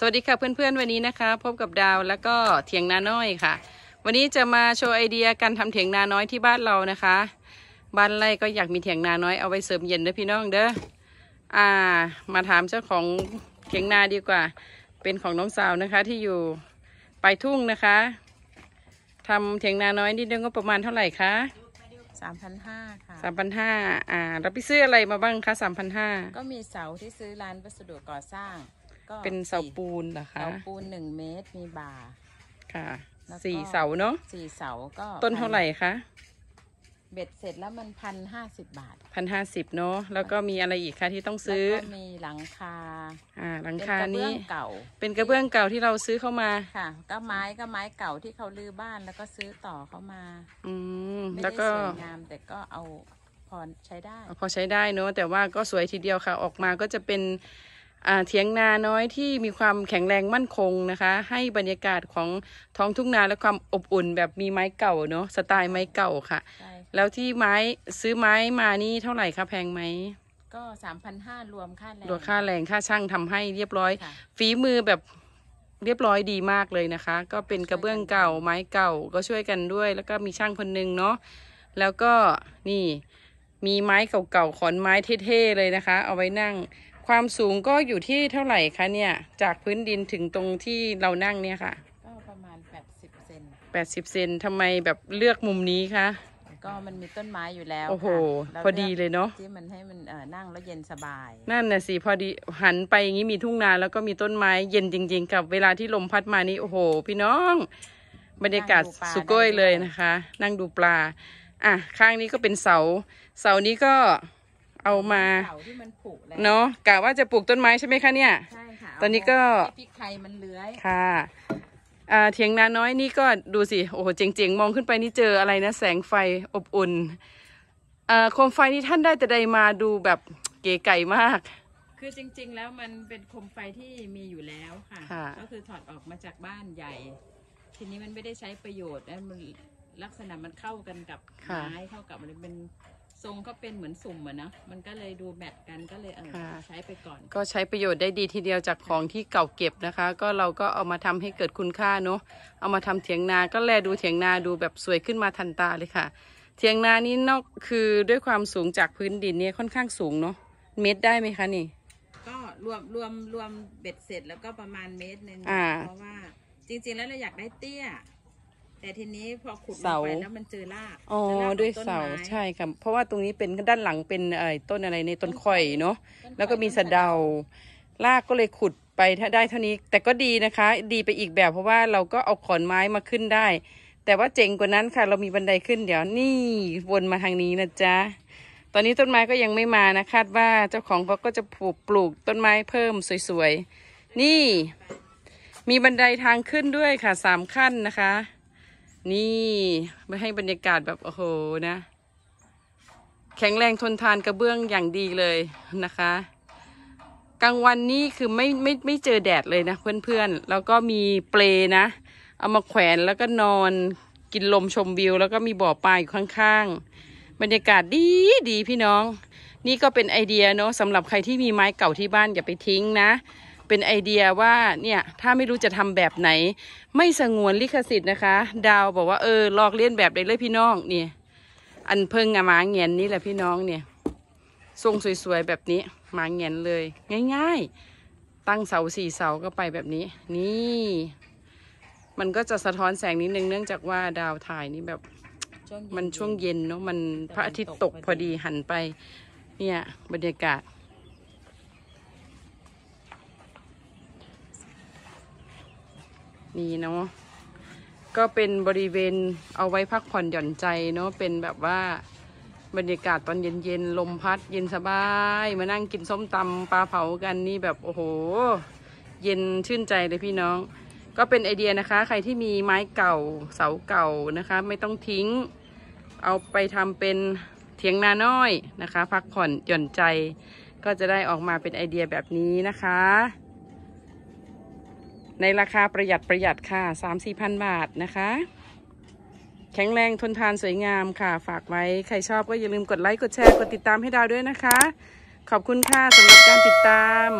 สวัสดีค่ะเพื่อนๆวันนี้นะคะ พบกับดาวแล้วก็เถียงนาน้อยค่ะ วันนี้จะมาโชว์ไอเดียการทำเถียงนาน้อย ที่บ้านเรานะคะ บ้านไรก็อยากมีเถียงนาน้อยเอาไว้เสริมเย็นนะพี่น้องเด้ออ่ามาถามเจ้าของเถียงนาดีกว่า เป็นของน้องสาวนะคะ ที่อยู่ไปทุ่งนะคะทำเถียงนาน้อยนี่เดือนก็ประมาณเท่าไหร่คะสามพันห้าค่ะสามพันห้าอ่าเราไปซื้ออะไรมาบ้างคะสามพันห้าก็มีเสาที่ซื้อร้านวัสดุก่อสร้างก็เป็นเสาปูนเหรอคะเสาปูนหนึ่งเมตรมีบาค่ะสี่เสาเนาะสี่เสาก็ต้นเท่าไหร่คะเบ็ดเสร็จแล้วมันพันห้าสิบบาทพันห้าสิบเนาะแล้วก็มีอะไรอีกคะที่ต้องซื้อมีหลังคาอ่าหลังคานี้เก่าเป็นกระเบื้องเก่าที่เราซื้อเข้ามา ค่ะ ก็ไม้ก็ไม้เก่าที่เขาลื้อบ้าน แล้วก็ซื้อต่อเข้ามา อืมแล้วก็สวยงามแต่ก็เอาพอใช้ได้พอใช้ได้เนาะแต่ว่าก็สวยทีเดียวค่ะออกมาก็จะเป็นเถียงนาน้อยที่มีความแข็งแรงมั่นคงนะคะ ให้บรรยากาศของท้องทุ่งนาและความอบอุ่นแบบมีไม้เก่าเนาะสไตล์ไม้เก่าค่ะ แล้วที่ไม้ซื้อไม้มานี่เท่าไหร่คะแพงไหมก็สามพันห้ารวมค่าแรงรวมค่าแรงค่าช่างทำให้เรียบร้อยฝีมือแบบเรียบร้อยดีมากเลยนะคะ ก็เป็นกระเบื้องเก่าไม้เก่าก็ช่วยกันด้วย แล้วก็มีช่างคนนึงเนาะแล้วก็นี่ มีไม้เก่าๆขอนไม้เท่ๆเลยนะคะ เอาไว้นั่งความสูงก็อยู่ที่เท่าไหร่คะเนี่ย จากพื้นดินถึงตรงที่เรานั่งเนี่ยค่ะก็ประมาณ 80เซน80เซนทำไมแบบเลือกมุมนี้คะก็มันมีต้นไม้อยู่แล้วโอ้โหพอดีเลยเนาะที่มันให้มันเอ่อนั่งแล้วเย็นสบาย นั่นน่ะสิพอดีหันไปอย่างนี้มีทุ่งนาแล้วก็มีต้นไม้เย็นจริง ๆ กับเวลาที่ลมพัดมานี่โอ้โห พี่น้อง บรรยากาศสุก้ยเลยนะคะ นั่งดูปลาอ่ะข้างนี้ก็เป็นเสา เสานี้ก็เอามาเนาะกะว่าจะปลูกต้นไม้ใช่ไหมคะเนี่ยใช่ค่ะตอนนี้ก็พริกไทยมันเลื้อยค่ะอ่าเถียงนาน้อยนี่ก็ดูสิ โอ้โหเจ๋งๆ มองขึ้นไปนี่เจออะไรนะ แสงไฟอบอุ่นอ่าโคมไฟนี่ท่านได้แต่ใดมาดูแบบเก๋ไก่มาก คือจริงๆ แล้วมันเป็นโคมไฟที่มีอยู่แล้วค่ะคะก็คือถอดออกมาจากบ้านใหญ่ ทีนี้มันไม่ได้ใช้ประโยชน์แล้วมันลักษณะมันเข้ากันกับไม้เข้ากับอะไรเป็นทรงก็เป็นเหมือนสุ่มอะนะ มันก็เลยดูแมทกันก็เลยเออใช้ไปก่อน ก็ใช้ประโยชน์ได้ดีทีเดียวจากของที่เก่าเก็บนะคะ ก็เราก็เอามาทำให้เกิดคุณค่าเนาะ เอามาทำเถียงนา ก็แลดูเถียงนาดูแบบสวยขึ้นมาทันตาเลยค่ะ เถียงนานี้นอกคือด้วยความสูงจากพื้นดินเนี่ยค่อนข้างสูงเนาะ เมตรได้ไหมคะนี่ ก็รวมรวมรวมเบ็ดเสร็จแล้วก็ประมาณเมตรหนึ่งเพราะว่าจริงๆแล้วเราอยากได้เตี้ยแต่ทีนี้พอขุดลงเสาไปแล้วมันเจอราก อ๋อเด้วยเสา ใช่ค่ะเพราะว่าตรงนี้เป็นด้านหลังเป็นไอ้ต้นอะไรในต้นข่อยเนาะ แล้วก็มีสะเดา ลากก็เลยขุดไปถ้าได้เท่านี้ แต่ก็ดีนะคะ ดีไปอีกแบบเพราะว่าเราก็เอาขอนไม้มาขึ้นได้ แต่ว่าเจ๋งกว่านั้นค่ะเรามีบันไดขึ้นเดี๋ยวนี่วนมาทางนี้นะจ๊ะ ตอนนี้ต้นไม้ก็ยังไม่มานะคาดว่าเจ้าของเขาก็จะปลูกปลูกต้นไม้เพิ่มสวยๆ นี่ มีบันไดทางขึ้นด้วยค่ะสามขั้นนะคะนี่มาให้บรรยากาศแบบโอ้โห นะ แข็งแรงทนทานกระเบื้องอย่างดีเลยนะคะ กลางวันนี้คือไม่ไม่ไม่เจอแดดเลยนะเพื่อน ๆ แล้วก็มีเปลนะ เอามาแขวนแล้วก็นอน กินลมชมวิวแล้วก็มีบ่อปลาอยู่ข้าง ๆ บรรยากาศดีดีพี่น้อง นี่ก็เป็นไอเดียเนาะสำหรับใครที่มีไม้เก่าที่บ้านอย่าไปทิ้งนะเป็นไอเดียว่าเนี่ยถ้าไม่รู้จะทำแบบไหน ไม่สงวนลิขสิทธิ์นะคะ ดาวบอกว่าเออ ลอกเลียนแบบได้เลยพี่น้องนี่อันเพิ่งอะมาเงียนนี่แหละพี่น้องเนี่ยทรงสวยๆแบบนี้มาเงียนเลย ง่าย ๆ ตั้งเสาสี่เสาก็ไปแบบนี้ นี่ มันก็จะสะท้อนแสงนิดนึงเนื่องจากว่าดาวถ่ายนี่แบบมันช่วงเย็นเนาะมันพระอาทิตย์ตกพอดีหันไป เนี่ย บรรยากาศนี่เนาะก็เป็นบริเวณเอาไว้พักผ่อนหย่อนใจเนาะ เป็นแบบว่าบรรยากาศตอนเย็นๆลมพัด เย็นสบาย มานั่งกินส้มตำปลาเผากันนี่แบบโอ้โห เย็นชื่นใจเลยพี่น้อง ก็เป็นไอเดียนะคะ ใครที่มีไม้เก่าเสาเก่านะคะ ไม่ต้องทิ้ง เอาไปทำเป็นเถียงนาน้อยนะคะ พักผ่อนหย่อนใจ ก็จะได้ออกมาเป็นไอเดียแบบนี้นะคะในราคาประหยัดประหยัดค่ะสามสี่พันบาทนะคะ แข็งแรงทนทานสวยงามค่ะ ฝากไว้ ใครชอบก็อย่าลืมกดไลค์กดแชร์กดติดตามให้ดาวด้วยนะคะ ขอบคุณค่ะสำหรับการติดตาม